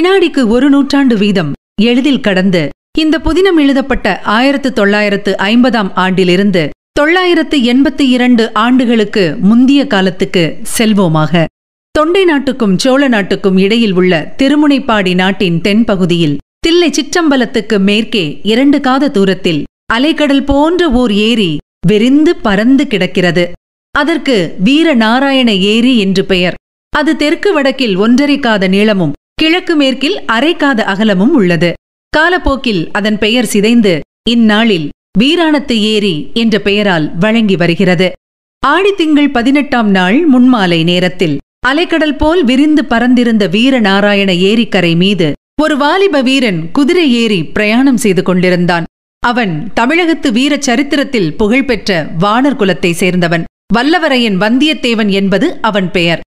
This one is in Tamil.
வினாடிக்கு ஒரு நூற்றாண்டு வீதம் எளிதில் கடந்து இந்த புதினம் எழுதப்பட்ட ஆயிரத்து தொள்ளாயிரத்து ஐம்பதாம் ஆண்டிலிருந்து தொள்ளாயிரத்து எண்பத்தி இரண்டு ஆண்டுகளுக்கு முந்திய காலத்துக்கு செல்வோமாக தொண்டை நாட்டுக்கும் சோழ நாட்டுக்கும் இடையில் உள்ள திருமுனைப்பாடி நாட்டின் தென்பகுதியில் தில்லை சிற்றம்பலத்துக்கு மேற்கே இரண்டு காத தூரத்தில் அலைக்கடல் போன்ற ஓர் ஏரி விரிந்து பறந்து கிடக்கிறது அதற்கு வீரநாராயண ஏரி என்று பெயர் அது தெற்கு வடக்கில் ஒன்றரை காத நீளமும் கிழக்கு மேற்கில் அரைக்காத அகலமும் உள்ளது காலப்போக்கில் அதன் பெயர் சிதைந்து இந்நாளில் வீராணத்து ஏரி என்ற பெயரால் வழங்கி வருகிறது ஆடித்திங்கள் பதினெட்டாம் நாள் முன்மாலை நேரத்தில் அலைக்கடல் போல் விரிந்து பறந்திருந்த வீரநாராயண ஏரிக்கரை மீது ஒரு வாலிப வீரன் குதிரை ஏறி பிரயாணம் செய்து கொண்டிருந்தான் அவன் தமிழகத்து வீர சரித்திரத்தில் புகழ்பெற்ற வானர் குலத்தை சேர்ந்தவன் வல்லவரையன் வந்தியத்தேவன் என்பது அவன் பெயர்